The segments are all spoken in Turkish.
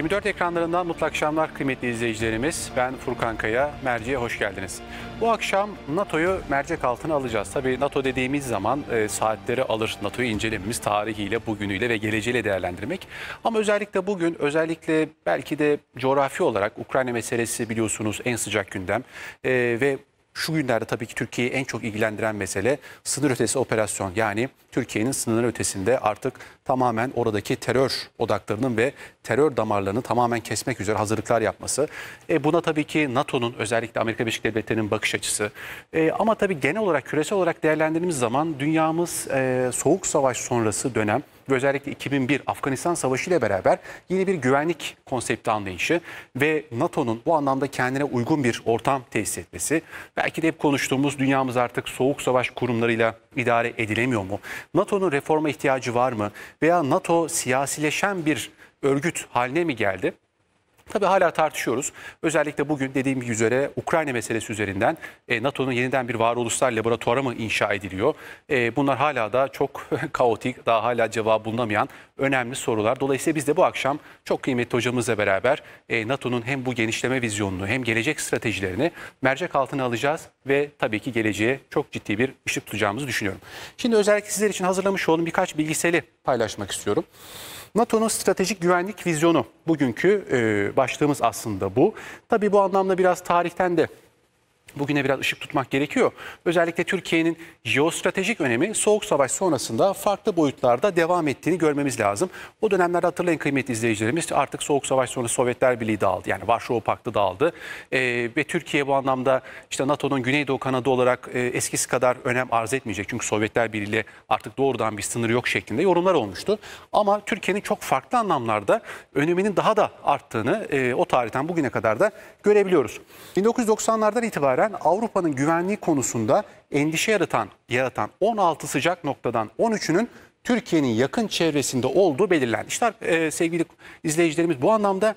24 ekranlarından mutlu akşamlar kıymetli izleyicilerimiz. Ben Furkan Kaya, Merce'ye hoş geldiniz. Bu akşam NATO'yu mercek altına alacağız. Tabii NATO dediğimiz zaman e, saatleri alır NATO'yu incelememiz tarihiyle, bugünüyle ve geleceğiyle değerlendirmek. Ama özellikle bugün, özellikle belki de coğrafi olarak Ukrayna meselesi biliyorsunuz en sıcak gündem e, ve şu günlerde tabii ki Türkiye'yi en çok ilgilendiren mesele sınır ötesi operasyon. Yani Türkiye'nin sınır ötesinde artık tamamen oradaki terör odaklarının ve terör damarlarını tamamen kesmek üzere hazırlıklar yapması. E buna tabii ki NATO'nun özellikle Amerika Birleşik Devletleri'nin bakış açısı. E ama tabii genel olarak küresel olarak değerlendirdiğimiz zaman dünyamız e, soğuk savaş sonrası dönem ve özellikle 2001 Afganistan Savaşı ile beraber yeni bir güvenlik konsepti anlayışı ve NATO'nun bu anlamda kendine uygun bir ortam tesis etmesi, belki de hep konuştuğumuz dünyamız artık soğuk savaş kurumlarıyla idare edilemiyor mu? NATO'nun reforma ihtiyacı var mı? Veya NATO siyasileşen bir örgüt haline mi geldi? Tabii hala tartışıyoruz. Özellikle bugün dediğim gibi üzere Ukrayna meselesi üzerinden e, NATO'nun yeniden bir varoluşsal laboratuvarı mı inşa ediliyor? E, bunlar hala da çok kaotik, daha hala cevap bulunamayan önemli sorular. Dolayısıyla biz de bu akşam çok kıymetli hocamızla beraber e, NATO'nun hem bu genişleme vizyonunu hem gelecek stratejilerini mercek altına alacağız ve tabii ki geleceğe çok ciddi bir ışık tutacağımızı düşünüyorum. Şimdi özellikle sizler için hazırlamış olduğum birkaç bilgiseli paylaşmak istiyorum. NATO'nun stratejik güvenlik vizyonu bugünkü e, başlığımız aslında bu. Tabii bu anlamda biraz tarihten de Bugüne biraz ışık tutmak gerekiyor. Özellikle Türkiye'nin jeostratejik önemi Soğuk Savaş sonrasında farklı boyutlarda devam ettiğini görmemiz lazım. O dönemlerde hatırlayın kıymetli izleyicilerimiz artık Soğuk Savaş sonrası Sovyetler Birliği dağıldı. Yani Varşova Paktı dağıldı. E, ve Türkiye bu anlamda işte NATO'nun Güneydoğu kanadı olarak e, eskisi kadar önem arz etmeyecek. Çünkü Sovyetler Birliği ile artık doğrudan bir sınır yok şeklinde yorumlar olmuştu. Ama Türkiye'nin çok farklı anlamlarda öneminin daha da arttığını e, o tarihten bugüne kadar da görebiliyoruz. 1990'lardan itibaren itibaren Avrupa'nın güvenliği konusunda endişe yaratan, yaratan 16 sıcak noktadan 13'ünün Türkiye'nin yakın çevresinde olduğu belirlendi. İşte e, sevgili izleyicilerimiz bu anlamda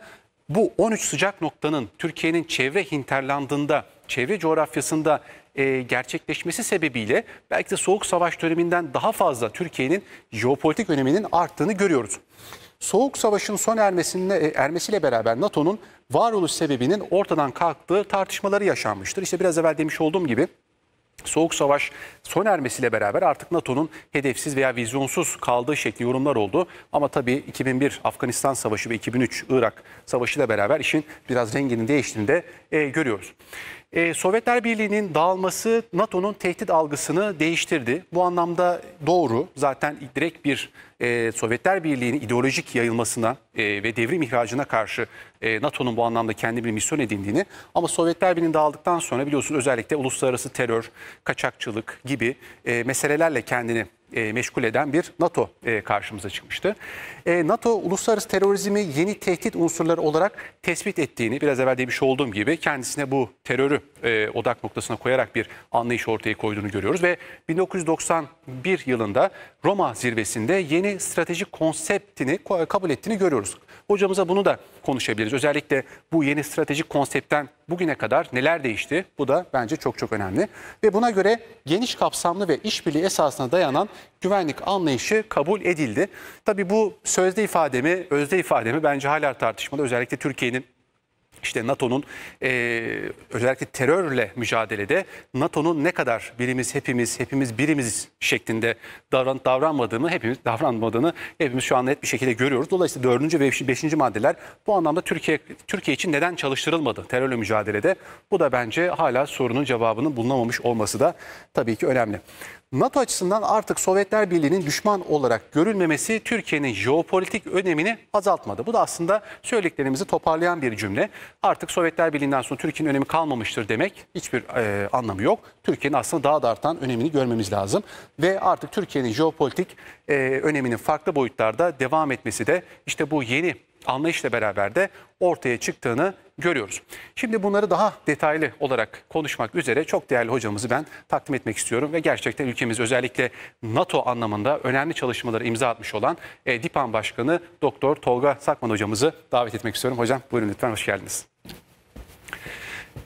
bu 13 sıcak noktanın Türkiye'nin çevre hinterlandında, çevre coğrafyasında e, gerçekleşmesi sebebiyle belki de Soğuk Savaş döneminden daha fazla Türkiye'nin jeopolitik öneminin arttığını görüyoruz. Soğuk Savaş'ın son ermesine, e, ermesiyle beraber NATO'nun varoluş sebebinin ortadan kalktığı tartışmaları yaşanmıştır. İşte biraz evvel demiş olduğum gibi Soğuk savaş son ermesiyle beraber artık NATO'nun hedefsiz veya vizyonsuz kaldığı şekli yorumlar oldu. Ama tabii 2001 Afganistan Savaşı ve 2003 Irak Savaşı ile beraber işin biraz renginin değiştiğini de e, görüyoruz. Ee, Sovyetler Birliği'nin dağılması NATO'nun tehdit algısını değiştirdi. Bu anlamda doğru. Zaten direkt bir e, Sovyetler Birliği'nin ideolojik yayılmasına e, ve devrim ihracına karşı e, NATO'nun bu anlamda kendi bir misyon edindiğini ama Sovyetler Birliği'nin dağıldıktan sonra biliyorsunuz özellikle uluslararası terör, kaçakçılık gibi e, meselelerle kendini e, meşgul eden bir NATO e, karşımıza çıkmıştı. E, NATO uluslararası terörizmi yeni tehdit unsurları olarak tespit ettiğini biraz evvel demiş olduğum gibi kendisine bu terörü e, odak noktasına koyarak bir anlayış ortaya koyduğunu görüyoruz ve 1991 yılında Roma zirvesinde yeni stratejik konseptini kabul ettiğini görüyoruz. Hocamıza bunu da konuşabiliriz. Özellikle bu yeni stratejik konseptten bugüne kadar neler değişti? Bu da bence çok çok önemli. Ve buna göre geniş kapsamlı ve işbirliği esasına dayanan güvenlik anlayışı kabul edildi. Tabii bu sözde ifademi, özde ifademi bence hala tartışmalı. Özellikle Türkiye'nin işte NATO'nun e, özellikle terörle mücadelede NATO'nun ne kadar birimiz hepimiz hepimiz birimiz şeklinde davran davranmadığını hepimiz davranmadığını hepimiz şu an net bir şekilde görüyoruz. Dolayısıyla dördüncü ve beşinci maddeler bu anlamda Türkiye Türkiye için neden çalıştırılmadı terörle mücadelede? Bu da bence hala sorunun cevabının bulunamamış olması da tabii ki önemli. NATO açısından artık Sovyetler Birliği'nin düşman olarak görülmemesi Türkiye'nin jeopolitik önemini azaltmadı. Bu da aslında söylediklerimizi toparlayan bir cümle. Artık Sovyetler Birliği'nden sonra Türkiye'nin önemi kalmamıştır demek hiçbir e, anlamı yok. Türkiye'nin aslında daha da artan önemini görmemiz lazım. Ve artık Türkiye'nin jeopolitik e, öneminin farklı boyutlarda devam etmesi de işte bu yeni anlayışla beraber de ortaya çıktığını görüyoruz. Şimdi bunları daha detaylı olarak konuşmak üzere çok değerli hocamızı ben takdim etmek istiyorum ve gerçekten ülkemiz özellikle NATO anlamında önemli çalışmaları imza atmış olan e, DİPAN Başkanı Doktor Tolga Sakman hocamızı davet etmek istiyorum. Hocam buyurun lütfen hoş geldiniz.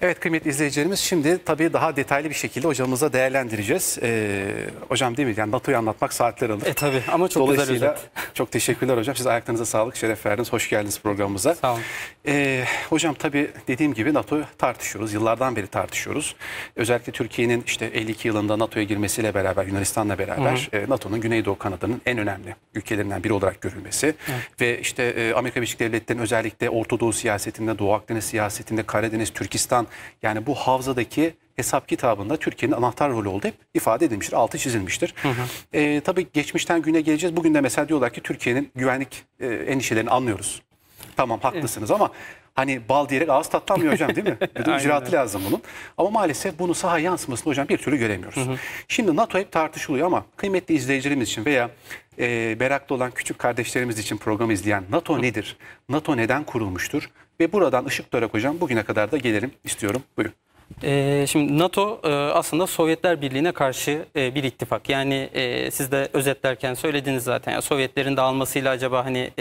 Evet kıymetli izleyicilerimiz şimdi tabii daha detaylı bir şekilde hocamıza değerlendireceğiz. Ee, hocam değil mi? Yani NATO'yu anlatmak saatler alır. E tabii ama çok güzel özet. Çok teşekkürler hocam. Siz ayaklarınıza sağlık, şeref verdiniz. Hoş geldiniz programımıza. Sağ olun. Ee, hocam tabii dediğim gibi NATO'yu tartışıyoruz. Yıllardan beri tartışıyoruz. Özellikle Türkiye'nin işte 52 yılında NATO'ya girmesiyle beraber, Yunanistan'la beraber e, NATO'nun Güneydoğu kanadının en önemli ülkelerinden biri olarak görülmesi. Hı. Ve işte e, Amerika Birleşik Devletleri'nin özellikle Orta Doğu siyasetinde, Doğu Akdeniz siyasetinde, Karadeniz, Türkistan açıdan yani bu havzadaki hesap kitabında Türkiye'nin anahtar rolü oldu hep ifade edilmiştir. Altı çizilmiştir. Hı hı. E, tabii geçmişten güne geleceğiz. Bugün de mesela diyorlar ki Türkiye'nin güvenlik e, endişelerini anlıyoruz. Tamam haklısınız evet. ama hani bal diyerek ağız tatlanmıyor hocam değil mi? Bir de icraatı lazım bunun. Ama maalesef bunu saha yansımasını hocam bir türlü göremiyoruz. Hı hı. Şimdi NATO hep tartışılıyor ama kıymetli izleyicilerimiz için veya e, meraklı olan küçük kardeşlerimiz için programı izleyen NATO hı. nedir? NATO neden kurulmuştur? Ve buradan ışık dörek hocam bugüne kadar da gelelim istiyorum. Buyurun. Ee, şimdi NATO e, aslında Sovyetler Birliği'ne karşı e, bir ittifak. Yani e, siz de özetlerken söylediniz zaten. Yani Sovyetlerin dağılmasıyla acaba hani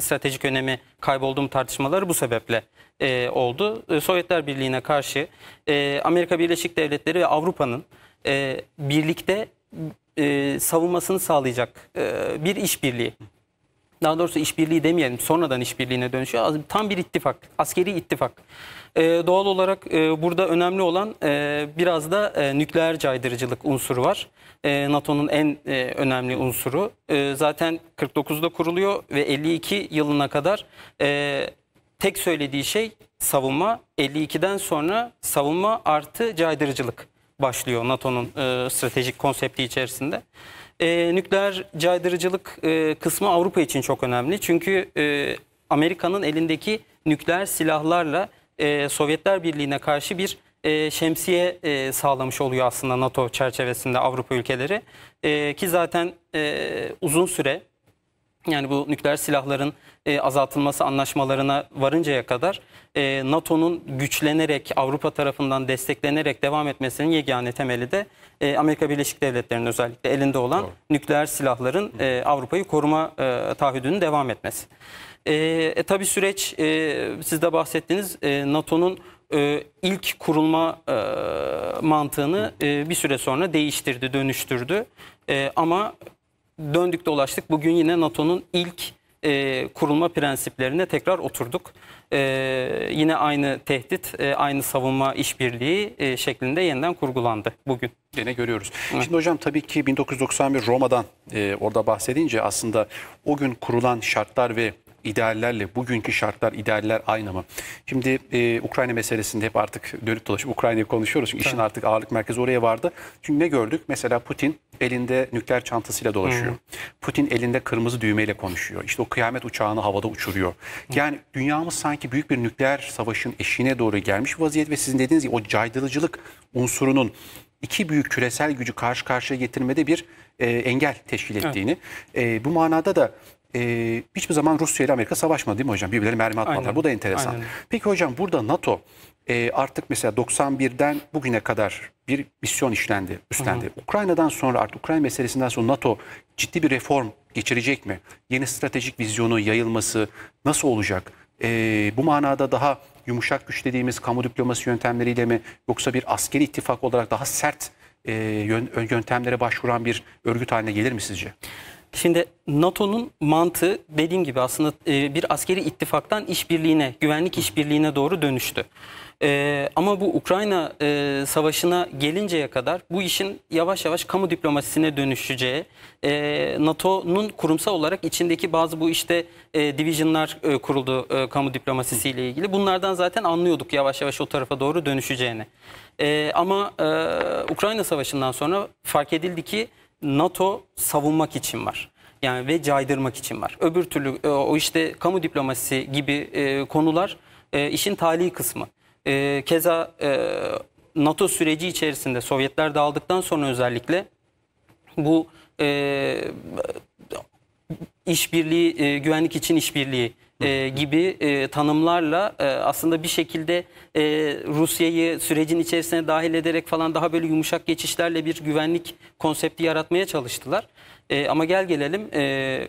stratejik önemi kayboldu mu tartışmaları bu sebeple oldu. Sovyetler Birliği'ne karşı Amerika Birleşik Devletleri ve Avrupa'nın birlikte savunmasını sağlayacak e, bir işbirliği daha doğrusu işbirliği demeyelim sonradan işbirliğine dönüşüyor. Tam bir ittifak, askeri ittifak. Ee, doğal olarak e, burada önemli olan e, biraz da e, nükleer caydırıcılık unsuru var. E, NATO'nun en e, önemli unsuru. E, zaten 49'da kuruluyor ve 52 yılına kadar e, tek söylediği şey savunma. 52'den sonra savunma artı caydırıcılık başlıyor NATO'nun e, stratejik konsepti içerisinde e, nükleer caydırıcılık e, kısmı Avrupa için çok önemli. Çünkü e, Amerika'nın elindeki nükleer silahlarla e, Sovyetler Birliği'ne karşı bir e, şemsiye e, sağlamış oluyor aslında NATO çerçevesinde Avrupa ülkeleri. E, ki zaten e, uzun süre yani bu nükleer silahların e, azaltılması anlaşmalarına varıncaya kadar e, NATO'nun güçlenerek Avrupa tarafından desteklenerek devam etmesinin yegane temeli de e, Amerika Birleşik Devletleri'nin özellikle elinde olan Doğru. nükleer silahların e, Avrupa'yı koruma e, taahhüdünün devam etmesi. E, e, tabii süreç e, siz de bahsettiniz e, NATO'nun e, ilk kurulma e, mantığını e, bir süre sonra değiştirdi, dönüştürdü. E, ama döndük dolaştık bugün yine NATO'nun ilk e, kurulma prensiplerine tekrar oturduk. E, yine aynı tehdit, e, aynı savunma işbirliği e, şeklinde yeniden kurgulandı bugün. Yine görüyoruz. Evet. Şimdi hocam tabii ki 1991 Roma'dan e, orada bahsedince aslında o gün kurulan şartlar ve ideallerle bugünkü şartlar, idealler aynı mı? Şimdi e, Ukrayna meselesinde hep artık dönüp dolaşıp Ukrayna'yı konuşuyoruz. Çünkü işin artık ağırlık merkezi oraya vardı. Çünkü ne gördük? Mesela Putin elinde nükleer çantasıyla dolaşıyor. Hmm. Putin elinde kırmızı düğmeyle konuşuyor. İşte o kıyamet uçağını havada uçuruyor. Hmm. Yani dünyamız sanki büyük bir nükleer savaşın eşiğine doğru gelmiş vaziyet ve sizin dediğiniz gibi o caydırıcılık unsurunun iki büyük küresel gücü karşı karşıya getirmede bir e, engel teşkil ettiğini. Evet. E, bu manada da e, hiçbir zaman Rusya ile Amerika savaşmadı değil mi hocam? Birbirlerine mermi atmadılar. Aynen. Bu da enteresan. Aynen. Peki hocam burada NATO e, artık mesela 91'den bugüne kadar bir misyon işlendi, üstlendi. Hı hı. Ukrayna'dan sonra artık Ukrayna meselesinden sonra NATO ciddi bir reform geçirecek mi? Yeni stratejik vizyonu yayılması nasıl olacak? E, bu manada daha yumuşak güç dediğimiz kamu diplomasi yöntemleriyle mi yoksa bir askeri ittifak olarak daha sert e, yöntemlere başvuran bir örgüt haline gelir mi sizce? Şimdi NATO'nun mantığı dediğim gibi aslında e, bir askeri ittifaktan işbirliğine, güvenlik işbirliğine doğru dönüştü. E, ama bu Ukrayna e, savaşına gelinceye kadar bu işin yavaş yavaş kamu diplomasisine dönüşeceği, NATO'nun kurumsal olarak içindeki bazı bu işte divisionlar kuruldu e, kamu diplomasisiyle ilgili. Bunlardan zaten anlıyorduk yavaş yavaş o tarafa doğru dönüşeceğini. ama Ukrayna savaşından sonra fark edildi ki NATO savunmak için var. Yani ve caydırmak için var. Öbür türlü e, o işte kamu diplomasisi gibi e, konular e, işin tali kısmı. keza NATO süreci içerisinde Sovyetler dağıldıktan sonra özellikle bu işbirliği güvenlik için işbirliği e, gibi e, tanımlarla e, aslında bir şekilde e, Rusya'yı sürecin içerisine dahil ederek falan daha böyle yumuşak geçişlerle bir güvenlik konsepti yaratmaya çalıştılar. E, ama gel gelelim e,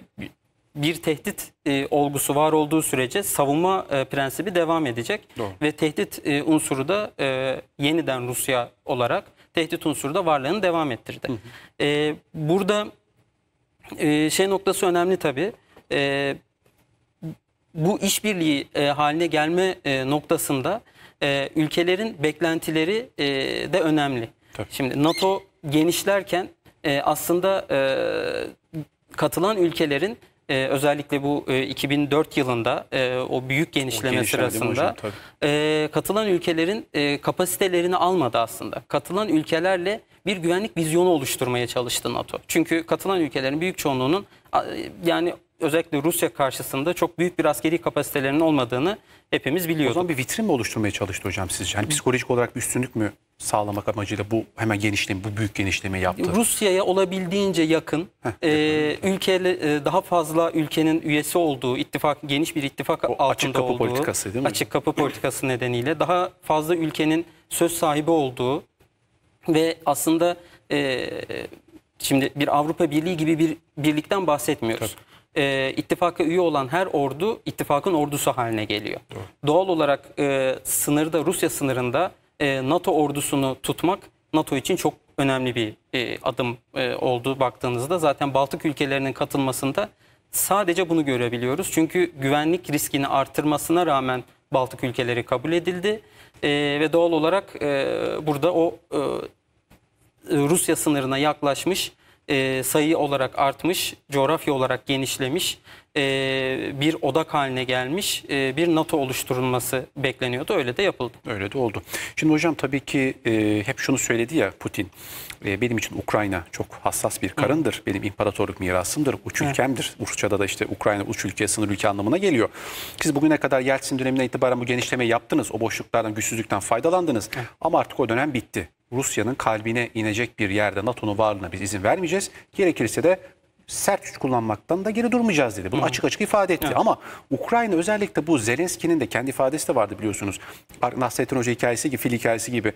bir tehdit e, olgusu var olduğu sürece savunma e, prensibi devam edecek Doğru. ve tehdit e, unsuru da e, yeniden Rusya olarak tehdit unsuru da varlığını devam ettirdi. Hı hı. E, burada e, şey noktası önemli tabii. E, bu işbirliği e, haline gelme e, noktasında e, ülkelerin beklentileri e, de önemli. Tabii. Şimdi NATO genişlerken e, aslında e, katılan ülkelerin e, özellikle bu e, 2004 yılında e, o büyük genişleme o sırasında hocam, e, katılan ülkelerin e, kapasitelerini almadı aslında. Katılan ülkelerle bir güvenlik vizyonu oluşturmaya çalıştı NATO. Çünkü katılan ülkelerin büyük çoğunluğunun yani özellikle Rusya karşısında çok büyük bir askeri kapasitelerinin olmadığını hepimiz biliyoruz. O zaman bir vitrin mi oluşturmaya çalıştı hocam sizce? Yani psikolojik olarak bir üstünlük mü sağlamak amacıyla bu hemen genişleme, bu büyük genişleme yaptı? Rusya'ya olabildiğince yakın, e, ülke e, daha fazla ülkenin üyesi olduğu, ittifak geniş bir ittifak o altında açık kapı olduğu, politikası değil mi? açık kapı politikası nedeniyle daha fazla ülkenin söz sahibi olduğu ve aslında e, şimdi bir Avrupa Birliği gibi bir birlikten bahsetmiyoruz. Tabii e, ittifaka üye olan her ordu ittifakın ordusu haline geliyor. Evet. Doğal olarak e, sınırda Rusya sınırında e, NATO ordusunu tutmak NATO için çok önemli bir e, adım e, oldu baktığınızda. Zaten Baltık ülkelerinin katılmasında sadece bunu görebiliyoruz. Çünkü güvenlik riskini artırmasına rağmen Baltık ülkeleri kabul edildi. E, ve doğal olarak e, burada o e, Rusya sınırına yaklaşmış e, sayı olarak artmış, coğrafya olarak genişlemiş e, bir odak haline gelmiş e, bir NATO oluşturulması bekleniyordu. Öyle de yapıldı. Öyle de oldu. Şimdi hocam tabii ki e, hep şunu söyledi ya Putin. E, benim için Ukrayna çok hassas bir karındır. Hı. Benim imparatorluk mirasımdır, uç ülkemdir. Hı. Rusça'da da işte Ukrayna uç ülke, sınır ülke anlamına geliyor. Siz bugüne kadar Yeltsin dönemine itibaren bu genişlemeyi yaptınız. O boşluklardan, güçsüzlükten faydalandınız. Hı. Ama artık o dönem bitti. Rusya'nın kalbine inecek bir yerde NATO'nun varlığına biz izin vermeyeceğiz. Gerekirse de sert güç kullanmaktan da geri durmayacağız dedi. Bunu Hı. açık açık ifade etti. Evet. Ama Ukrayna özellikle bu Zelenski'nin de kendi ifadesi de vardı biliyorsunuz. Nasrettin Hoca hikayesi gibi, fil hikayesi gibi.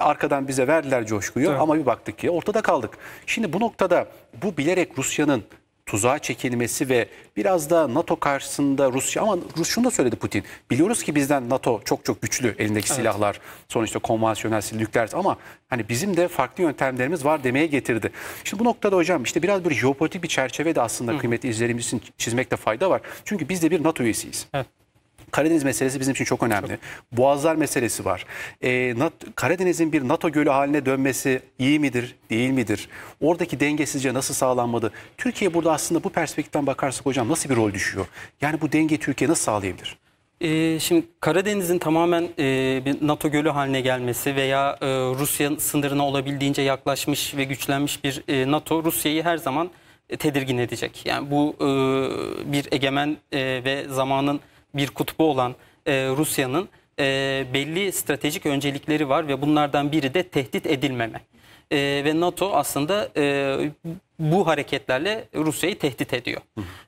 Arkadan bize verdiler coşkuyu evet. ama bir baktık ki ortada kaldık. Şimdi bu noktada bu bilerek Rusya'nın tuzağa çekilmesi ve biraz da NATO karşısında Rusya ama Rus şunu da söyledi Putin. Biliyoruz ki bizden NATO çok çok güçlü elindeki evet. silahlar sonuçta konvansiyonel nükleer ama hani bizim de farklı yöntemlerimiz var demeye getirdi. Şimdi bu noktada hocam işte biraz bir jeopolitik bir çerçeve de aslında Hı. kıymetli izlerimizin çizmekte fayda var. Çünkü biz de bir NATO üyesiyiz. Evet. Karadeniz meselesi bizim için çok önemli. Tabii. Boğazlar meselesi var. E, Karadeniz'in bir NATO gölü haline dönmesi iyi midir, değil midir? Oradaki denge nasıl sağlanmadı? Türkiye burada aslında bu perspektiften bakarsak hocam nasıl bir rol düşüyor? Yani bu denge Türkiye nasıl sağlayabilir? Ee, şimdi Karadeniz'in tamamen e, bir NATO gölü haline gelmesi veya e, Rusya sınırına olabildiğince yaklaşmış ve güçlenmiş bir e, NATO Rusya'yı her zaman e, tedirgin edecek. Yani bu e, bir egemen e, ve zamanın bir kutbu olan e, Rusya'nın e, belli stratejik öncelikleri var ve bunlardan biri de tehdit edilmeme. E, ve NATO aslında e, bu hareketlerle Rusya'yı tehdit ediyor.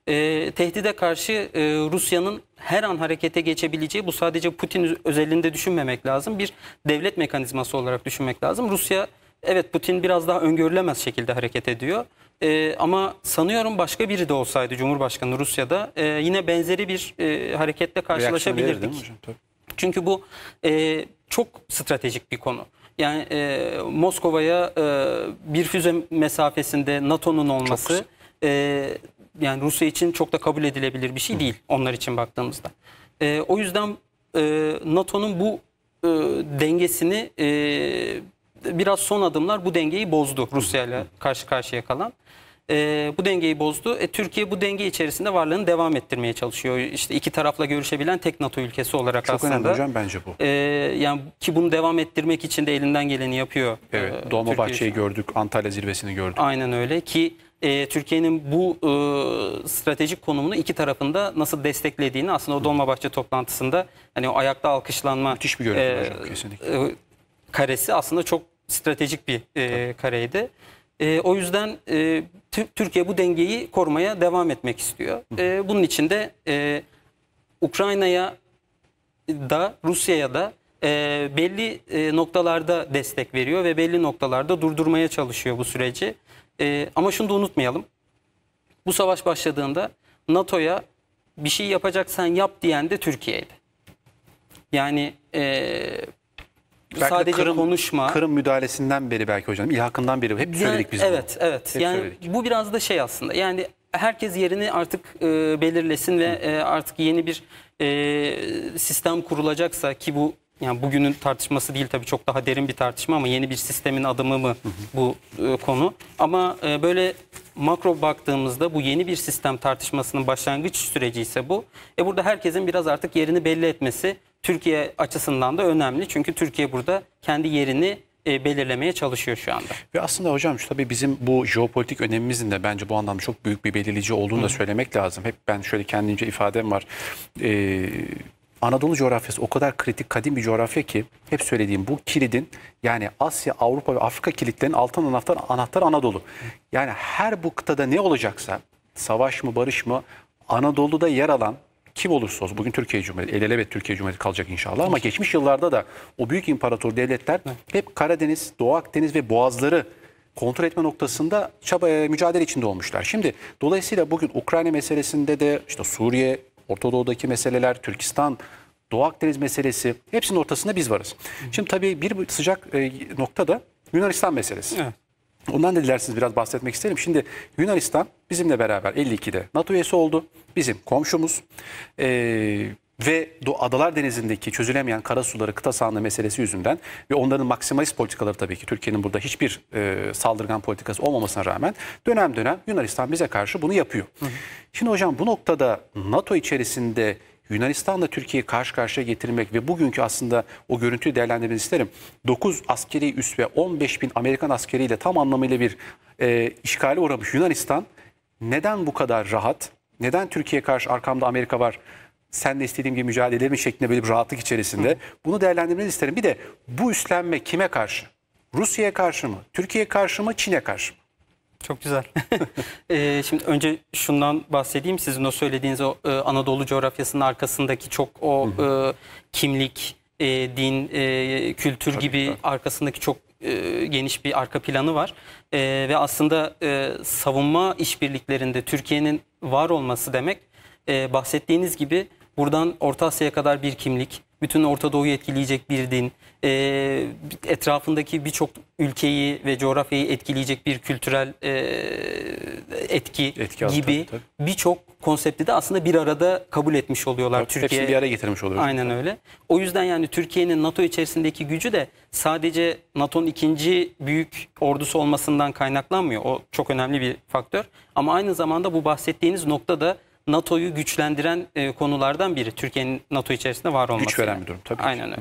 E, tehdide karşı e, Rusya'nın her an harekete geçebileceği bu sadece Putin özelinde düşünmemek lazım. Bir devlet mekanizması olarak düşünmek lazım. Rusya Evet Putin biraz daha öngörülemez şekilde hareket ediyor. E, ama sanıyorum başka biri de olsaydı Cumhurbaşkanı Rusya'da e, yine benzeri bir e, hareketle karşılaşabilirdik. Çünkü bu e, çok stratejik bir konu. Yani e, Moskova'ya e, bir füze mesafesinde NATO'nun olması e, yani Rusya için çok da kabul edilebilir bir şey Hı. değil onlar için baktığımızda. E, o yüzden e, NATO'nun bu e, dengesini e, biraz son adımlar bu dengeyi bozdu Rusya ile karşı karşıya kalan. E, bu dengeyi bozdu. E, Türkiye bu denge içerisinde varlığını devam ettirmeye çalışıyor. İşte iki tarafla görüşebilen tek NATO ülkesi olarak Çok aslında. Çok önemli hocam bence bu. E, yani ki bunu devam ettirmek için de elinden geleni yapıyor. Evet. E, Dolmabahçe'yi gördük, Antalya zirvesini gördük. Aynen öyle ki e, Türkiye'nin bu e, stratejik konumunu iki tarafında nasıl desteklediğini aslında o Dolmabahçe toplantısında hani o ayakta alkışlanma müthiş bir görüntü e, hocam, kesinlikle. E, karesi aslında çok stratejik bir e, kareydi. E, o yüzden e, Türkiye bu dengeyi korumaya devam etmek istiyor. E, bunun için de e, Ukrayna'ya da Rusya'ya da e, belli e, noktalarda destek veriyor ve belli noktalarda durdurmaya çalışıyor bu süreci. E, ama şunu da unutmayalım. Bu savaş başladığında NATO'ya bir şey yapacaksan yap diyen de Türkiye'ydi. Yani e, belki sadece Kırım, konuşma. Kırım müdahalesinden beri belki hocam İHA'kından beri hep yani, söyledik biz Evet evet hep yani söyledik. bu biraz da şey aslında yani herkes yerini artık e, belirlesin ve e, artık yeni bir e, sistem kurulacaksa ki bu yani bugünün tartışması değil tabii çok daha derin bir tartışma ama yeni bir sistemin adımı mı bu e, konu. Ama e, böyle makro baktığımızda bu yeni bir sistem tartışmasının başlangıç süreci ise bu. E burada herkesin biraz artık yerini belli etmesi Türkiye açısından da önemli. Çünkü Türkiye burada kendi yerini e, belirlemeye çalışıyor şu anda. Ve aslında hocam şu tabii bizim bu jeopolitik önemimizin de bence bu anlamda çok büyük bir belirleyici olduğunu Hı. da söylemek lazım. Hep ben şöyle kendince ifadem var. Ee, Anadolu coğrafyası o kadar kritik kadim bir coğrafya ki hep söylediğim bu kilidin yani Asya, Avrupa ve Afrika kilitlerinin altın anahtar, anahtar Anadolu. Yani her bu kıtada ne olacaksa savaş mı barış mı Anadolu'da yer alan kim olursa olsun bugün Türkiye Cumhuriyeti, el ele elebet Türkiye Cumhuriyeti kalacak inşallah ama geçmiş yıllarda da o büyük imparator devletler hep Karadeniz, Doğu Akdeniz ve Boğazları kontrol etme noktasında çaba, e, mücadele içinde olmuşlar. Şimdi dolayısıyla bugün Ukrayna meselesinde de işte Suriye, Orta Doğu'daki meseleler, Türkistan, Doğu Akdeniz meselesi hepsinin ortasında biz varız. Şimdi tabii bir sıcak e, nokta da Yunanistan meselesi. Evet. Ondan da dilerseniz biraz bahsetmek isterim. Şimdi Yunanistan bizimle beraber 52'de NATO üyesi oldu. Bizim komşumuz. Ee, ve Adalar Denizi'ndeki çözülemeyen kara suları kıta sahanlığı meselesi yüzünden ve onların maksimalist politikaları tabii ki Türkiye'nin burada hiçbir e, saldırgan politikası olmamasına rağmen dönem dönem Yunanistan bize karşı bunu yapıyor. Hı hı. Şimdi hocam bu noktada NATO içerisinde Yunanistan'la Türkiye'yi karşı karşıya getirmek ve bugünkü aslında o görüntüyü değerlendirmenizi isterim. 9 askeri üs ve 15 bin Amerikan askeriyle tam anlamıyla bir e, işgale uğramış Yunanistan neden bu kadar rahat? Neden Türkiye'ye karşı arkamda Amerika var? Sen de istediğim gibi mücadele ederim şeklinde böyle bir rahatlık içerisinde. Hı. Bunu değerlendirmenizi isterim. Bir de bu üstlenme kime karşı? Rusya'ya karşı mı? Türkiye'ye karşı mı? Çin'e karşı mı? Çok güzel. e, şimdi önce şundan bahsedeyim. Sizin o söylediğiniz o e, Anadolu coğrafyasının arkasındaki çok o e, kimlik, e, din, e, kültür Tabii gibi ki. arkasındaki çok e, geniş bir arka planı var. E, ve aslında e, savunma işbirliklerinde Türkiye'nin var olması demek e, bahsettiğiniz gibi buradan Orta Asya'ya kadar bir kimlik, bütün Orta Doğu'yu etkileyecek bir din, e, etrafındaki birçok ülkeyi ve coğrafyayı etkileyecek bir kültürel e, etki, etki gibi birçok konsepti de aslında bir arada kabul etmiş oluyorlar evet, Türkiye. Hepsini bir araya getirmiş oluyorlar. Aynen öyle. O yüzden yani Türkiye'nin NATO içerisindeki gücü de sadece NATO'nun ikinci büyük ordusu olmasından kaynaklanmıyor. O çok önemli bir faktör. Ama aynı zamanda bu bahsettiğiniz nokta da NATO'yu güçlendiren e, konulardan biri. Türkiye'nin NATO içerisinde var olması. Güç veren yani. bir durum tabii Aynen ki.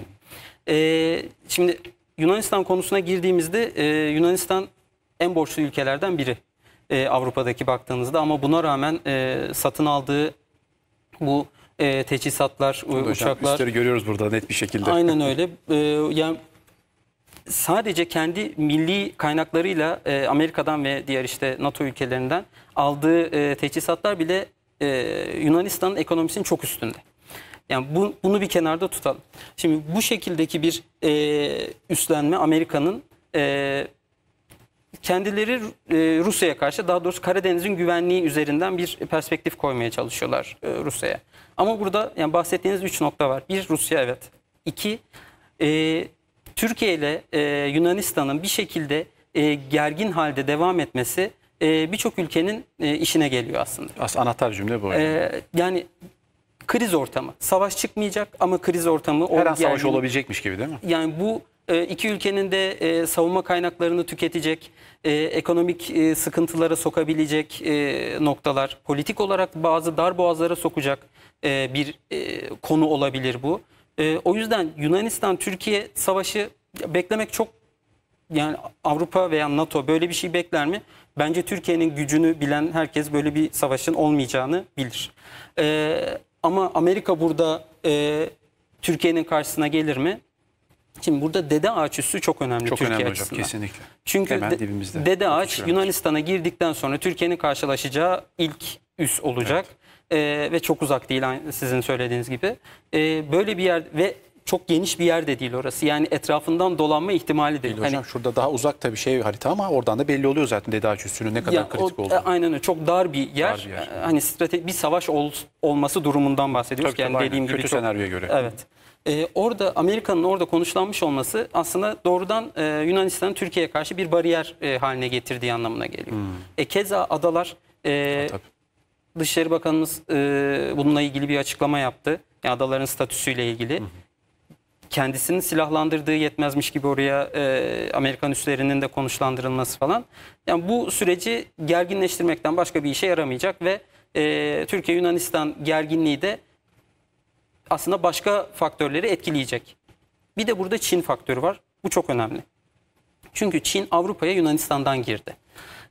öyle. E, şimdi Yunanistan konusuna girdiğimizde e, Yunanistan en borçlu ülkelerden biri e, Avrupa'daki baktığınızda ama buna rağmen e, satın aldığı bu e, teçhizatlar, Tabii uçaklar. Hocam, görüyoruz burada net bir şekilde. Aynen öyle. E, yani sadece kendi milli kaynaklarıyla e, Amerika'dan ve diğer işte NATO ülkelerinden aldığı e, teçhizatlar bile e, Yunanistan'ın ekonomisinin çok üstünde. Yani bu, bunu bir kenarda tutalım. Şimdi bu şekildeki bir e, üstlenme Amerika'nın e, kendileri e, Rusya'ya karşı daha doğrusu Karadeniz'in güvenliği üzerinden bir perspektif koymaya çalışıyorlar e, Rusya'ya. Ama burada yani bahsettiğiniz üç nokta var. Bir Rusya evet. İki e, Türkiye ile e, Yunanistan'ın bir şekilde e, gergin halde devam etmesi e, birçok ülkenin e, işine geliyor aslında. Aslında anahtar cümle bu. E, yani kriz ortamı. Savaş çıkmayacak ama kriz ortamı. Her an savaş olabilecekmiş gibi değil mi? Yani bu e, iki ülkenin de e, savunma kaynaklarını tüketecek, e, ekonomik e, sıkıntılara sokabilecek e, noktalar, politik olarak bazı dar boğazlara sokacak e, bir konu olabilir bu. O yüzden Yunanistan-Türkiye savaşı beklemek çok yani Avrupa veya NATO böyle bir şey bekler mi? Bence Türkiye'nin gücünü bilen herkes böyle bir savaşın olmayacağını bilir. Ee, ama Amerika burada e, Türkiye'nin karşısına gelir mi? Şimdi burada dede ağaç üssü çok önemli çok Türkiye önemli açısından. Çok önemli kesinlikle. Çünkü Hemen de, dibimizde. dede ağaç Yunanistan'a girdikten sonra Türkiye'nin karşılaşacağı ilk üs olacak. Evet. Ee, ve çok uzak değil sizin söylediğiniz gibi. Ee, böyle bir yer ve çok geniş bir yer de değil orası. Yani etrafından dolanma ihtimali de. Değil hani, hocam şurada daha uzak tabii şey harita ama oradan da belli oluyor zaten Deda Çüsü'nün ne kadar kritik o, e, olduğunu. Aynen öyle. Çok dar bir yer. Dar bir yer. E, hani strate bir savaş ol, olması durumundan bahsediyoruz. Tabii, yani dediğim gibi Kötü çok, senaryoya göre. Evet. Ee, orada Amerika'nın orada konuşlanmış olması aslında doğrudan e, Yunanistan Türkiye'ye karşı bir bariyer e, haline getirdiği anlamına geliyor. Hmm. E, keza adalar e, ha, Dışişleri Bakanımız e, bununla ilgili bir açıklama yaptı. Yani adaların statüsüyle ilgili. Hı hı kendisinin silahlandırdığı yetmezmiş gibi oraya e, Amerikan üslerinin de konuşlandırılması falan. Yani bu süreci gerginleştirmekten başka bir işe yaramayacak ve e, Türkiye-Yunanistan gerginliği de aslında başka faktörleri etkileyecek. Bir de burada Çin faktörü var. Bu çok önemli. Çünkü Çin Avrupa'ya Yunanistan'dan girdi.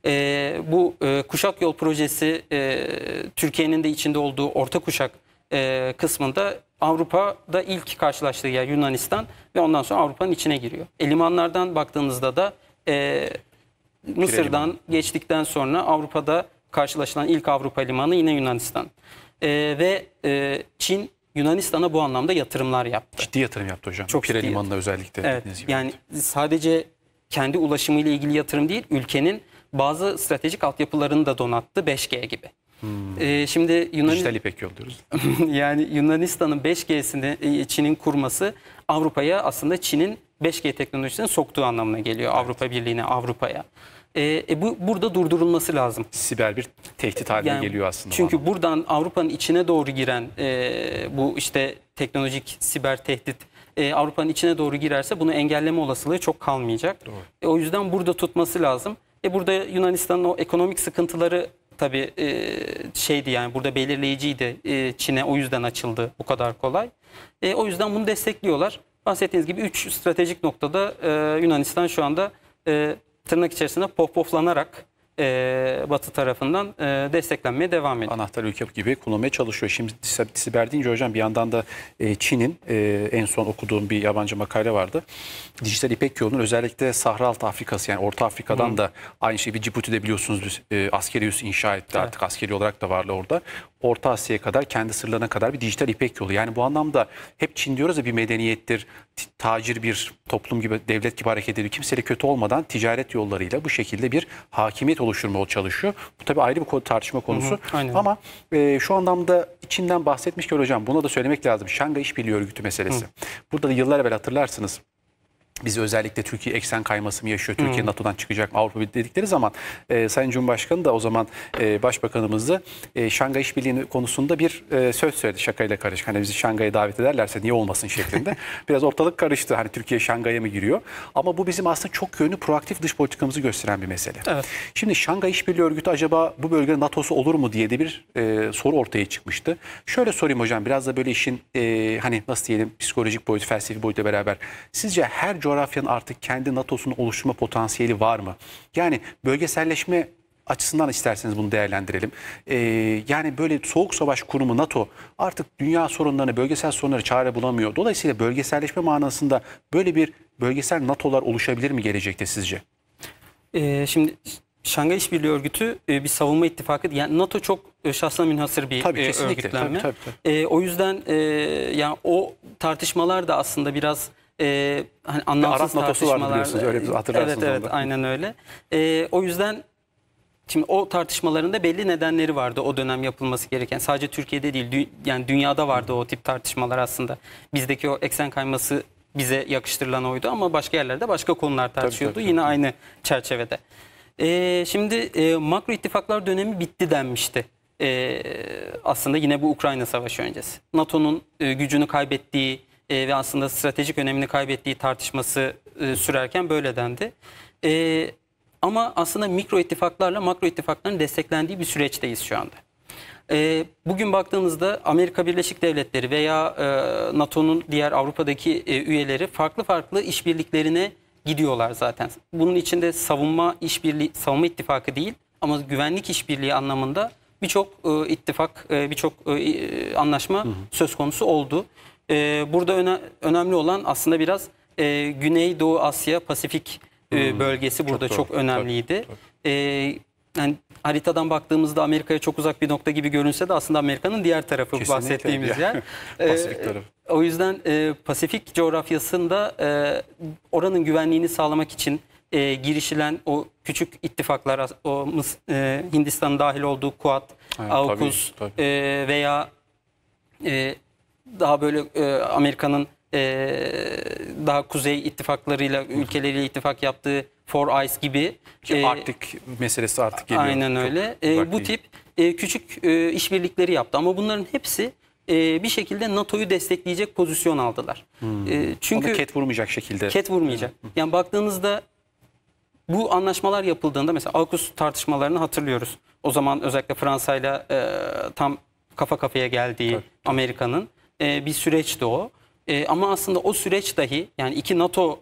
E, bu e, kuşak yol projesi e, Türkiye'nin de içinde olduğu orta kuşak e, kısmında Avrupa'da ilk karşılaştığı yer Yunanistan ve ondan sonra Avrupa'nın içine giriyor. E, limanlardan baktığınızda da e, Mısır'dan Liman. geçtikten sonra Avrupa'da karşılaşılan ilk Avrupa limanı yine Yunanistan. E, ve e, Çin Yunanistan'a bu anlamda yatırımlar yaptı. Ciddi yatırım yaptı hocam. Çok Pire Limanı'nda özellikle. Evet, gibi. Yani sadece kendi ulaşımıyla ilgili yatırım değil, ülkenin bazı stratejik altyapılarını da donattı 5G gibi. Hmm. Ee, şimdi Yunan... Dijital İpek Yolu diyoruz. yani Yunanistan'ın 5G'sini e, Çin'in kurması Avrupa'ya aslında Çin'in 5G teknolojisini soktuğu anlamına geliyor. Evet. Avrupa Birliği'ne, Avrupa'ya. Ee, e, bu burada durdurulması lazım. Siber bir tehdit haline yani, geliyor aslında. Çünkü buradan Avrupa'nın içine doğru giren e, bu işte teknolojik siber tehdit e, Avrupa'nın içine doğru girerse bunu engelleme olasılığı çok kalmayacak. Doğru. E, o yüzden burada tutması lazım. E, burada Yunanistan'ın o ekonomik sıkıntıları tabii e, şeydi yani burada belirleyiciydi. E, Çin'e o yüzden açıldı bu kadar kolay. E, o yüzden bunu destekliyorlar. Bahsettiğiniz gibi 3 stratejik noktada e, Yunanistan şu anda e, tırnak içerisinde poplanarak e, Batı tarafından e, desteklenmeye devam ediyor. Anahtar ülke gibi kullanmaya çalışıyor. Şimdi siber deyince hocam bir yandan da e, Çin'in e, en son okuduğum bir yabancı makale vardı. Dijital İpek yolunun özellikle Sahra Altı Afrikası yani Orta Afrika'dan Hı. Hmm. da aynı şeyi bir Cibuti'de biliyorsunuz e, askeri üs inşa etti evet. artık askeri olarak da varlı orada. Orta Asya'ya kadar kendi sırlarına kadar bir dijital İpek yolu. Yani bu anlamda hep Çin diyoruz ya bir medeniyettir, tacir bir toplum gibi, devlet gibi hareket ediyor. Kimseyle kötü olmadan ticaret yollarıyla bu şekilde bir hakimiyet oluşturmaya çalışıyor. Bu tabii ayrı bir tartışma konusu. Hı hı, Ama e, şu anlamda içinden bahsetmişken hocam buna da söylemek lazım. Şanga İşbirliği Örgütü meselesi. Hı. Burada da yıllar evvel hatırlarsınız Bizi özellikle Türkiye eksen kayması mı yaşıyor? Türkiye hmm. NATO'dan çıkacak mı Avrupa dedikleri zaman e, Sayın Cumhurbaşkanı da o zaman e, Başbakanımız e, Şangay İşbirliği konusunda bir e, söz söyledi şakayla karışık. Hani bizi Şangay'a davet ederlerse niye olmasın şeklinde. Biraz ortalık karıştı. Hani Türkiye Şangay'a mı giriyor? Ama bu bizim aslında çok yönlü proaktif dış politikamızı gösteren bir mesele. Evet. Şimdi Şangay İşbirliği Örgütü acaba bu bölgenin NATO'su olur mu diye de bir e, soru ortaya çıkmıştı. Şöyle sorayım hocam biraz da böyle işin e, hani nasıl diyelim psikolojik boyut, felsefi boyutuyla beraber. Sizce her coğrafyanın artık kendi NATO'sunu oluşturma potansiyeli var mı? Yani bölgeselleşme açısından isterseniz bunu değerlendirelim. Ee, yani böyle soğuk savaş kurumu NATO artık dünya sorunlarını, bölgesel sorunları çare bulamıyor. Dolayısıyla bölgeselleşme manasında böyle bir bölgesel NATO'lar oluşabilir mi gelecekte sizce? Ee, şimdi Şangay İşbirliği Örgütü e, bir savunma ittifakı. Yani NATO çok e, şahsına münhasır bir tabii, e, kesinlikle. örgütlenme. Tabii, tabii, tabii. E, o yüzden e, yani o tartışmalar da aslında biraz e, hani anlamsız Arap tartışmalar. Arap biliyorsunuz öyle hatırlarsınız. Evet evet onda. aynen öyle. E, o yüzden Şimdi o tartışmaların da belli nedenleri vardı o dönem yapılması gereken. Sadece Türkiye'de değil dü yani dünyada vardı o tip tartışmalar aslında. Bizdeki o eksen kayması bize yakıştırılan oydu ama başka yerlerde başka konular tartışıyordu. Tabii, tabii. Yine aynı çerçevede. Ee, şimdi e, makro ittifaklar dönemi bitti denmişti. Ee, aslında yine bu Ukrayna Savaşı öncesi. NATO'nun e, gücünü kaybettiği e, ve aslında stratejik önemini kaybettiği tartışması e, sürerken böyle dendi. E, ama aslında mikro ittifaklarla makro ittifakların desteklendiği bir süreçteyiz şu anda. E, bugün baktığımızda Amerika Birleşik Devletleri veya e, NATO'nun diğer Avrupa'daki e, üyeleri farklı farklı işbirliklerine gidiyorlar zaten. Bunun içinde savunma işbirliği, savunma ittifakı değil ama güvenlik işbirliği anlamında birçok e, ittifak, e, birçok e, e anlaşma hı hı. söz konusu oldu. E, burada öne, önemli olan aslında biraz e, Güneydoğu Asya Pasifik e, hmm, bölgesi hmm, burada çok, çok önemliydi. Tabii, tabii. E, ee, yani haritadan baktığımızda Amerika'ya çok uzak bir nokta gibi görünse de aslında Amerika'nın diğer tarafı Kesinlikle bahsettiğimiz diğer. yer. Ee, Pasifik tarafı. E, o yüzden e, Pasifik coğrafyasında e, oranın güvenliğini sağlamak için e, girişilen o küçük ittifaklar, o e, Hindistan'ın dahil olduğu Kuat, evet, AUKUS E, veya e, daha böyle e, Amerika'nın e, daha kuzey ittifaklarıyla ülkeleriyle ittifak yaptığı Four Eyes gibi. Ki e, Arktik meselesi artık geliyor. Aynen öyle. E, bu tip e, küçük e, işbirlikleri yaptı ama bunların hepsi e, bir şekilde NATO'yu destekleyecek pozisyon aldılar. Hmm. E, çünkü Ama ket vurmayacak şekilde. Ket vurmayacak. Yani baktığınızda bu anlaşmalar yapıldığında mesela AUKUS tartışmalarını hatırlıyoruz. O zaman özellikle Fransa ile tam kafa kafaya geldiği Amerika'nın e, bir süreçti o. E, ama aslında o süreç dahi yani iki NATO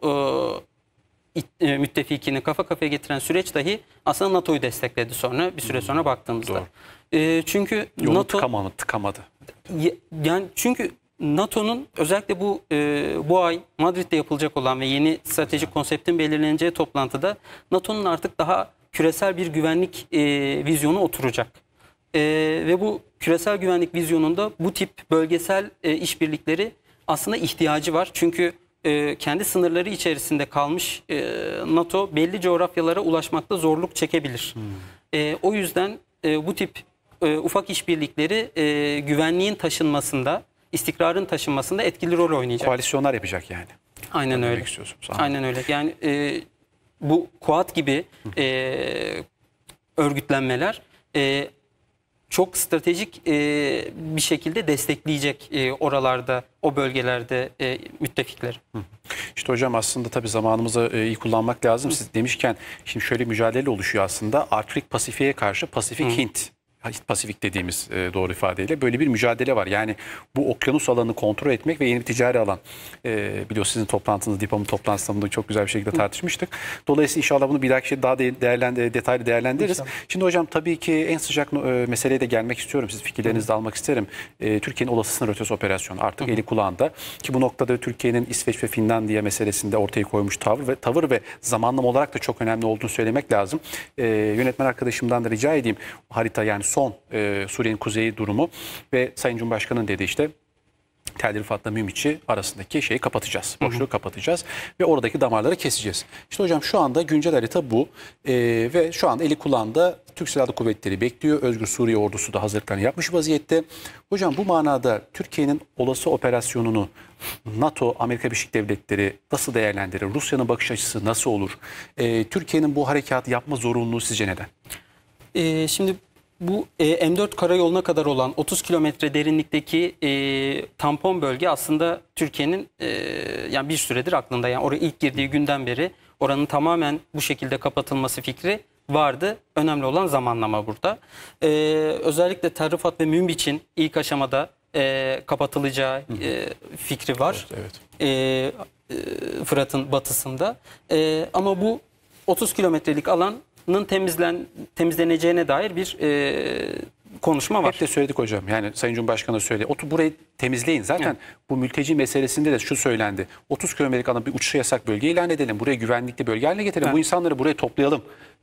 e, e müttefikini kafa kafaya getiren süreç dahi aslında NATO'yu destekledi sonra bir süre sonra hmm, baktığımızda. Doğru. E, çünkü Yolu NATO tıkamadı, tıkamadı. Yani çünkü NATO'nun özellikle bu e, bu ay Madrid'de yapılacak olan ve yeni stratejik konseptin belirleneceği toplantıda NATO'nun artık daha küresel bir güvenlik e, vizyonu oturacak. E, ve bu küresel güvenlik vizyonunda bu tip bölgesel e, işbirlikleri aslında ihtiyacı var. Çünkü e, kendi sınırları içerisinde kalmış e, NATO belli coğrafyalara ulaşmakta zorluk çekebilir. Hmm. E, o yüzden e, bu tip e, ufak işbirlikleri e, güvenliğin taşınmasında, istikrarın taşınmasında etkili rol oynayacak. Koalisyonlar yapacak yani. Aynen Onu öyle. Aynen öyle. Yani e, bu Kuat gibi e, örgütlenmeler e, çok stratejik e, bir şekilde destekleyecek e, oralarda, o bölgelerde e, müttefikleri. İşte hocam aslında tabii zamanımızı e, iyi kullanmak lazım. Siz demişken şimdi şöyle mücadele oluşuyor aslında. Arktik Pasifik'e karşı Pasifik Hı. Hint Pasifik dediğimiz e, doğru ifadeyle böyle bir mücadele var. Yani bu okyanus alanı kontrol etmek ve yeni bir ticari alan. E, biliyorsunuz sizin toplantınız, DİPAM'ın toplantısında çok güzel bir şekilde tartışmıştık. Dolayısıyla inşallah bunu bir dahaki şey daha de, detaylı değerlendiririz. İnşallah. Şimdi hocam tabii ki en sıcak e, meseleye de gelmek istiyorum. Siz fikirlerinizi de almak isterim. E, Türkiye'nin olası sınır ötesi operasyonu artık Hı. eli kulağında. Ki bu noktada Türkiye'nin İsveç ve Finlandiya meselesinde ortaya koymuş tavır ve tavır ve zamanlama olarak da çok önemli olduğunu söylemek lazım. E, yönetmen arkadaşımdan da rica edeyim harita yani son e, Suriye'nin kuzeyi durumu ve Sayın Cumhurbaşkanı'nın dediği işte Tel Rifat'la Mümiçi arasındaki şeyi kapatacağız. Boşluğu hı hı. kapatacağız ve oradaki damarları keseceğiz. İşte hocam şu anda güncel harita bu. E, ve şu anda eli kulağında Türk Silahlı Kuvvetleri bekliyor. Özgür Suriye ordusu da hazırlıklarını yapmış vaziyette. Hocam bu manada Türkiye'nin olası operasyonunu NATO, Amerika Birleşik Devletleri nasıl değerlendirir? Rusya'nın bakış açısı nasıl olur? E, Türkiye'nin bu harekatı yapma zorunluluğu sizce neden? E, şimdi bu e, M4 karayoluna kadar olan 30 kilometre derinlikteki e, tampon bölge aslında Türkiye'nin e, yani bir süredir aklında. Yani oraya ilk girdiği günden beri oranın tamamen bu şekilde kapatılması fikri vardı. Önemli olan zamanlama burada. E, özellikle Tarifat ve Münbiç'in ilk aşamada e, kapatılacağı e, fikri var. Evet, evet. E, e Fırat'ın batısında. E, ama bu 30 kilometrelik alan temizlen temizleneceğine dair bir e, konuşma var. Hep de söyledik hocam. Yani Sayın Cumhurbaşkanı söyledi. Otu burayı temizleyin. Zaten Hı. bu mülteci meselesinde de şu söylendi. 30 kilometrelik alan bir uçuşa yasak bölge ilan edelim. Buraya güvenlikli bölge haline getirelim. Hı. Bu insanları buraya toplayalım.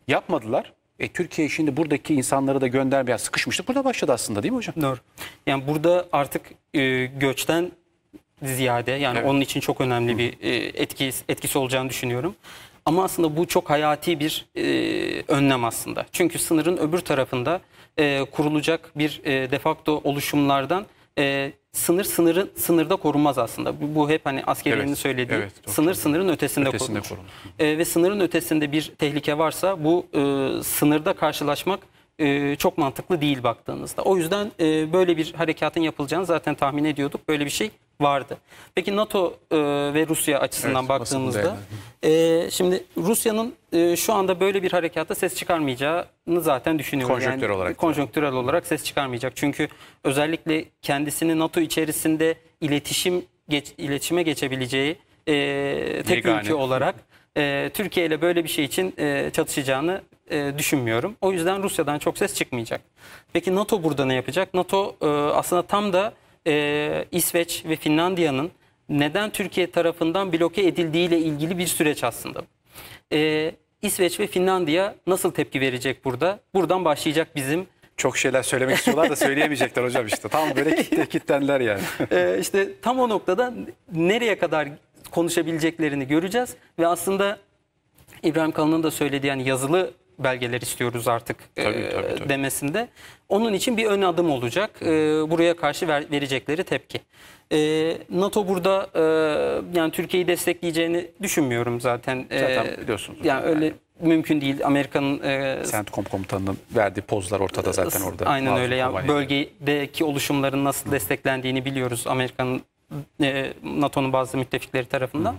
Yapmadılar. E, Türkiye şimdi buradaki insanları da göndermeye Sıkışmıştı. Burada başladı aslında değil mi hocam? Doğru. Yani burada artık e, göçten ziyade yani evet. onun için çok önemli Hı. bir e, etkisi, etkisi olacağını düşünüyorum. Ama aslında bu çok hayati bir e, önlem aslında. Çünkü sınırın öbür tarafında e, kurulacak bir e, defakto oluşumlardan e, sınır sınırın sınırda korunmaz aslında. Bu, bu hep hani askerlerinin evet, söylediği evet, sınır çok sınırın ötesinde, ötesinde korunur. E, ve sınırın ötesinde bir tehlike varsa bu e, sınırda karşılaşmak e, çok mantıklı değil baktığınızda. O yüzden e, böyle bir harekatın yapılacağını zaten tahmin ediyorduk. Böyle bir şey vardı. Peki NATO e, ve Rusya açısından evet, baktığımızda e, şimdi Rusya'nın e, şu anda böyle bir harekatta ses çıkarmayacağını zaten düşünüyorum. Konjonktürel yani, olarak. Konjonktürel olarak ses çıkarmayacak. Çünkü özellikle kendisini NATO içerisinde iletişim geç, iletişime geçebileceği e, tek Yegane. ülke olarak e, Türkiye ile böyle bir şey için e, çatışacağını e, düşünmüyorum. O yüzden Rusya'dan çok ses çıkmayacak. Peki NATO burada ne yapacak? NATO e, aslında tam da e, İsveç ve Finlandiya'nın neden Türkiye tarafından bloke edildiğiyle ilgili bir süreç aslında. E, İsveç ve Finlandiya nasıl tepki verecek burada? Buradan başlayacak bizim çok şeyler söylemek istiyorlar da söyleyemeyecekler hocam işte. Tam böyle kitle, kitlenler yani. ee, işte tam o noktada nereye kadar konuşabileceklerini göreceğiz. Ve aslında İbrahim Kalın'ın da söylediği yani yazılı belgeler istiyoruz artık e, tabii, tabii, tabii. demesinde. Onun için bir ön adım olacak. E, buraya karşı verecekleri tepki. E, NATO burada yani Türkiye'yi destekleyeceğini düşünmüyorum zaten. Zaten biliyorsunuz. Yani öyle yani. mümkün değil. Amerika'nın e, CENTCOM komutanının verdiği pozlar ortada zaten orada. Aynen öyle. Yani bölgedeki oluşumların nasıl Hı. desteklendiğini biliyoruz. Amerika'nın NATO'nun bazı müttefikleri tarafından.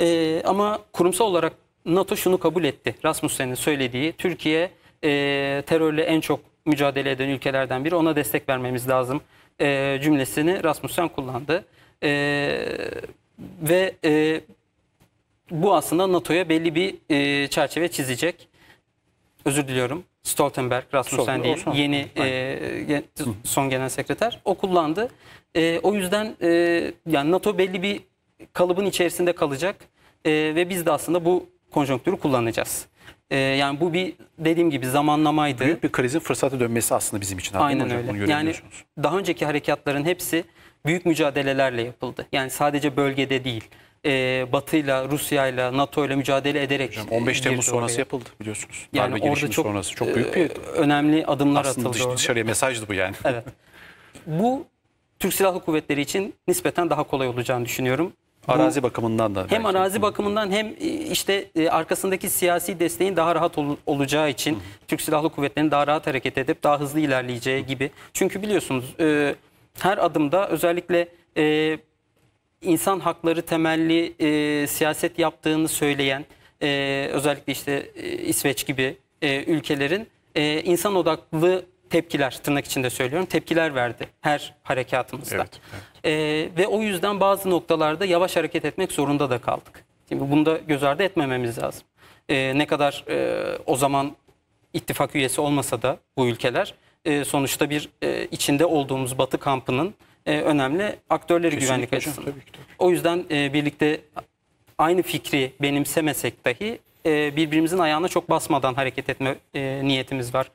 E, ama kurumsal olarak NATO şunu kabul etti. Rasmussen'in söylediği Türkiye e, terörle en çok mücadele eden ülkelerden biri. Ona destek vermemiz lazım e, cümlesini Rasmussen kullandı. E, ve e, bu aslında NATO'ya belli bir e, çerçeve çizecek. Özür diliyorum. Stoltenberg, Rasmussen Sol, değil, son, yeni e, aynen. e, son genel sekreter. O kullandı. E, o yüzden e, yani NATO belli bir kalıbın içerisinde kalacak. E, ve biz de aslında bu konjonktürü kullanacağız. Ee, yani bu bir dediğim gibi zamanlamaydı. Büyük bir krizin fırsatı dönmesi aslında bizim için. Aynen öyle. Yani daha önceki harekatların hepsi büyük mücadelelerle yapıldı. Yani sadece bölgede değil. E, Batı'yla, Rusya'yla, NATO'yla mücadele ederek. Hocam 15 Temmuz sonrası oraya. yapıldı biliyorsunuz. Yani Darbe orada çok, sonrası. çok büyük bir ee, önemli adımlar aslında atıldı. Aslında dışarıya mesajdı bu yani. Evet. Bu Türk Silahlı Kuvvetleri için nispeten daha kolay olacağını düşünüyorum. Arazi bakımından da. Hem belki. arazi bakımından hem e, işte e, arkasındaki siyasi desteğin daha rahat ol, olacağı için Hı. Türk Silahlı Kuvvetleri'nin daha rahat hareket edip daha hızlı ilerleyeceği gibi. Çünkü biliyorsunuz e, her adımda özellikle e, insan hakları temelli e, siyaset yaptığını söyleyen e, özellikle işte e, İsveç gibi e, ülkelerin e, insan odaklı tepkiler tırnak içinde söylüyorum tepkiler verdi her harekatımızda. Evet, evet. Ee, ve o yüzden bazı noktalarda yavaş hareket etmek zorunda da kaldık. Şimdi bunu da göz ardı etmememiz lazım. Ee, ne kadar e, o zaman ittifak üyesi olmasa da bu ülkeler e, sonuçta bir e, içinde olduğumuz Batı kampının e, önemli aktörleri Kesinlikle güvenlik açısından. O yüzden e, birlikte aynı fikri benimsemesek dahi e, birbirimizin ayağına çok basmadan hareket etme e, niyetimiz var.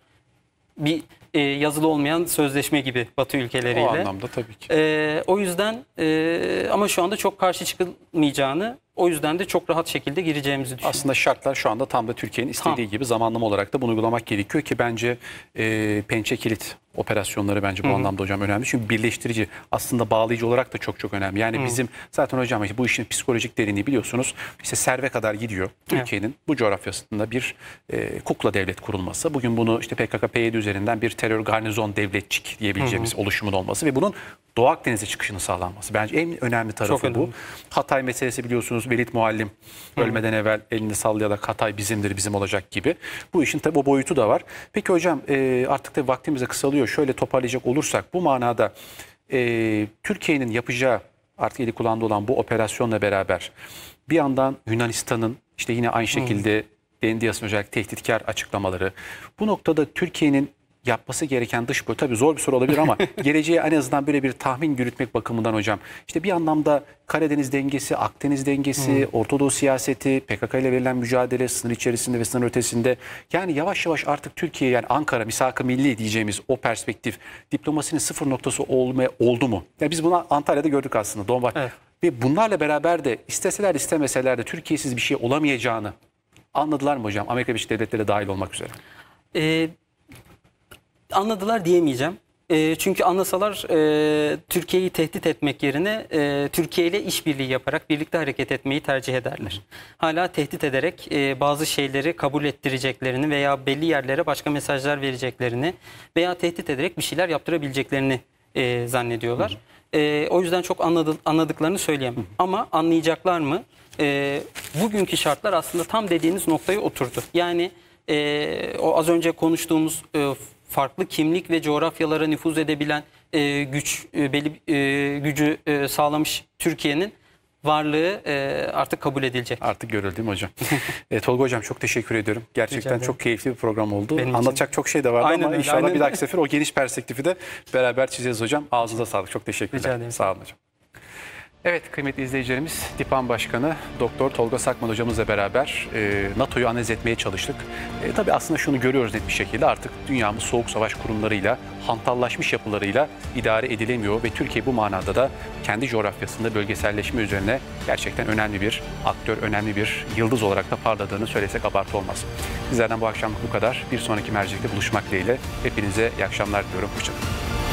Bir e, yazılı olmayan sözleşme gibi Batı ülkeleriyle. O anlamda tabii ki. E, o yüzden e, ama şu anda çok karşı çıkılmayacağını o yüzden de çok rahat şekilde gireceğimizi düşünüyorum. Aslında şartlar şu anda tam da Türkiye'nin istediği tam. gibi zamanlama olarak da bunu uygulamak gerekiyor ki bence e, pençe kilit operasyonları bence bu Hı -hı. anlamda hocam önemli. Çünkü birleştirici aslında bağlayıcı olarak da çok çok önemli. Yani Hı -hı. bizim zaten hocam işte bu işin psikolojik derinliği biliyorsunuz işte serve kadar gidiyor. Türkiye'nin bu coğrafyasında bir e, kukla devlet kurulması. Bugün bunu işte PKK-PYD üzerinden bir terör garnizon devletçik diyebileceğimiz Hı -hı. oluşumun olması ve bunun Doğu Akdeniz'e çıkışını sağlanması. Bence en önemli tarafı çok bu. Hatay meselesi biliyorsunuz Velit Muallim Hı ölmeden evvel elini sallayarak Hatay bizimdir bizim olacak gibi. Bu işin tabi o boyutu da var. Peki hocam e, artık da vaktimiz de kısalıyor gerekiyor. Şöyle toparlayacak olursak bu manada e, Türkiye'nin yapacağı artık eli kulağında olan bu operasyonla beraber bir yandan Yunanistan'ın işte yine aynı şekilde hmm. Dendias'ın özellikle tehditkar açıklamaları bu noktada Türkiye'nin yapması gereken dış politika tabii zor bir soru olabilir ama geleceğe en azından böyle bir tahmin yürütmek bakımından hocam. İşte bir anlamda Karadeniz dengesi, Akdeniz dengesi, hmm. Ortadoğu siyaseti, PKK ile verilen mücadele sınır içerisinde ve sınır ötesinde. Yani yavaş yavaş artık Türkiye yani Ankara misak-ı milli diyeceğimiz o perspektif diplomasinin sıfır noktası olmaya oldu mu? Yani biz bunu Antalya'da gördük aslında Donbas. Evet. Ve bunlarla beraber de isteseler istemeseler de Türkiye'siz bir şey olamayacağını anladılar mı hocam? Amerika Birleşik Devletleri dahil olmak üzere. Ee, Anladılar diyemeyeceğim. E, çünkü anlasalar e, Türkiye'yi tehdit etmek yerine e, Türkiye ile işbirliği yaparak birlikte hareket etmeyi tercih ederler. Hala tehdit ederek e, bazı şeyleri kabul ettireceklerini veya belli yerlere başka mesajlar vereceklerini veya tehdit ederek bir şeyler yaptırabileceklerini e, zannediyorlar. E, o yüzden çok anladı, anladıklarını söyleyemem. Ama anlayacaklar mı? E, bugünkü şartlar aslında tam dediğiniz noktaya oturdu. Yani e, o az önce konuştuğumuz e, farklı kimlik ve coğrafyalara nüfuz edebilen e, güç e, belli e, gücü e, sağlamış Türkiye'nin varlığı e, artık kabul edilecek. Artık görüldü mi hocam? e, Tolga hocam çok teşekkür ediyorum. Gerçekten çok keyifli bir program oldu. Benim Anlatacak için. çok şey de vardı aynen ama öyle, inşallah aynen. bir dahaki sefer o geniş perspektifi de beraber çizeceğiz hocam. Ağzınıza sağlık. Çok teşekkürler. Rica ederim. Sağ olun hocam. Evet kıymetli izleyicilerimiz Dipan Başkanı Doktor Tolga Sakman hocamızla beraber e, NATO'yu analiz etmeye çalıştık. E, tabii aslında şunu görüyoruz net bir şekilde artık dünyamız soğuk savaş kurumlarıyla, hantallaşmış yapılarıyla idare edilemiyor ve Türkiye bu manada da kendi coğrafyasında bölgeselleşme üzerine gerçekten önemli bir aktör, önemli bir yıldız olarak da parladığını söylesek abartı olmaz. Bizlerden bu akşam bu kadar. Bir sonraki mercekte buluşmak dileğiyle hepinize iyi akşamlar diliyorum. Hoşçakalın.